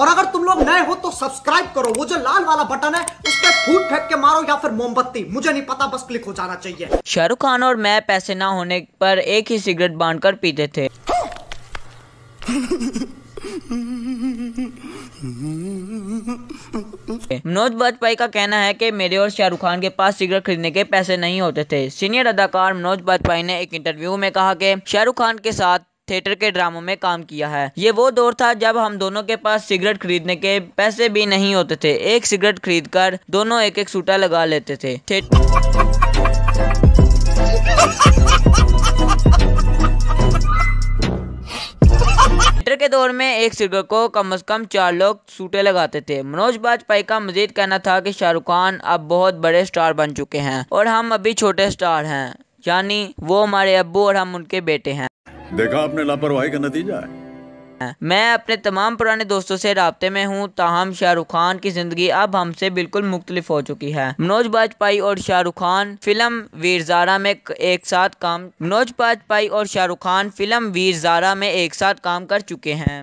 और अगर तुम लोग नए हो तो सब्सक्राइब करो वो जो लाल वाला बटन है उस पर फूट फेंक के मारो या फिर मोमबत्ती मुझे नहीं पता बस क्लिक हो जाना चाहिए शाहरुख खान और मैं पैसे ना होने पर एक ही सिगरेट बांध कर पीते थे मनोज बाजपेयी का कहना है कि मेरे और शाहरुख खान के पास सिगरेट खरीदने के पैसे नहीं होते थे सीनियर अदाकार मनोज बाजपेयी ने एक इंटरव्यू में कहा कि शाहरुख खान के साथ थिएटर के ड्रामों में काम किया है ये वो दौर था जब हम दोनों के पास सिगरेट खरीदने के पैसे भी नहीं होते थे एक सिगरेट खरीद कर दोनों एक एक सूटा लगा लेते थे थिएटर के दौर में एक सिगरेट को कम से कम चार लोग सूटे लगाते थे मनोज बाजपेयी का मजीद कहना था कि शाहरुख खान अब बहुत बड़े स्टार बन चुके हैं और हम अभी छोटे स्टार हैं यानी वो हमारे अबू और हम उनके बेटे हैं देखा आपने लापरवाही का नतीजा है मैं अपने तमाम पुराने दोस्तों से रबते में हूँ ताहम शाहरुख खान की जिंदगी अब हमसे बिल्कुल मुख्तलिफ हो चुकी है मनोज बाजपाई और शाहरुख खान फिल्म वीर जारा में एक साथ काम मनोज बाजपाई और शाहरुख खान फिल्म वीर जारा में एक साथ काम कर चुके हैं